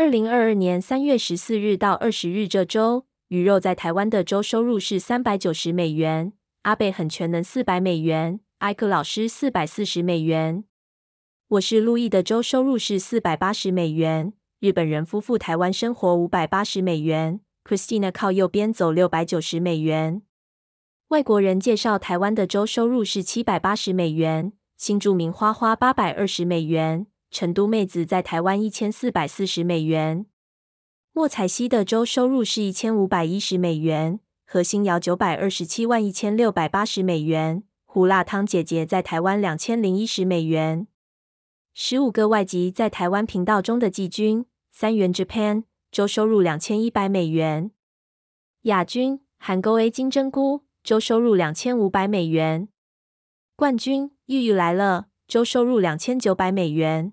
二零二二年三月十四日到二十日这周，鱼肉在台湾的周收入是三百九十美元。阿贝很全能，四百美元。艾克老师四百四十美元。我是路易的周收入是四百八十美元。日本人夫妇台湾生活五百八十美元。Christina 靠右边走六百九十美元。外国人介绍台湾的周收入是七百八十美元。新著名花花八百二十美元。成都妹子在台湾一千四百四十美元，莫彩西的周收入是一千五百一十美元，何心瑶九百二十七万一千六百八十美元，胡辣汤姐姐在台湾两千零一十美元。十五个外籍在台湾频道中的季军三元 Japan 周收入两千一百美元，亚军韩沟 A 金针菇周收入两千五百美元，冠军玉玉来了周收入两千九百美元。